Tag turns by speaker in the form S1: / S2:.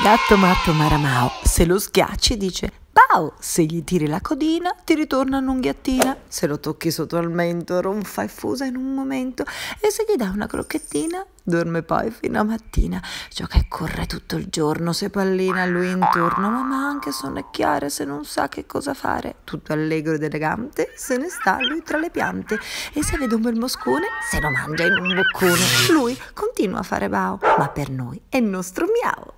S1: Gatto matto Maramao, se lo schiacci dice Bau! Se gli tiri la codina ti ritorna un'unghiattina, se lo tocchi sotto al mento ronfa e fusa in un momento e se gli dà una crocchettina dorme poi fino a mattina. ciò che corre tutto il giorno, se pallina lui intorno, ma anche sonnecchiare se non sa che cosa fare. Tutto allegro ed elegante se ne sta lui tra le piante e se vede un bel moscone se lo mangia in un boccone. Lui continua a fare Bau, ma per noi è il nostro miau.